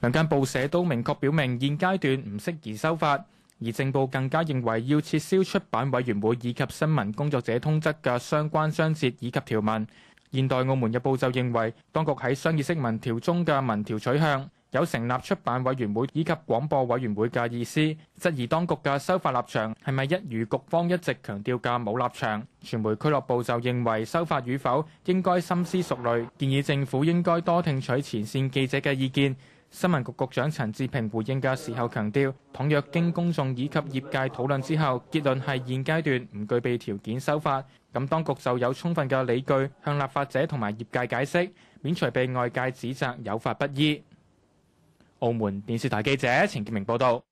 兩間報社都明確表明，現階段唔適宜修法，而政報更加認為要撤銷出版委員會以及新聞工作者通則嘅相關章節以及條文。現代澳門日報就認為，當局喺商業式文條中嘅文條取向有成立出版委員會以及廣播委員會嘅意思，質疑當局嘅修法立場係咪一如局方一直強調嘅冇立場。傳媒俱樂部就認為修法與否應該深思熟慮，建議政府應該多聽取前線記者嘅意見。新聞局局長陳志平回應嘅時候強調，倘若經公眾以及業界討論之後，結論係現階段唔具備條件修法，咁當局就有充分嘅理據向立法者同埋業界解釋，免除被外界指責有法不依。澳門電視台記者陳建明報道。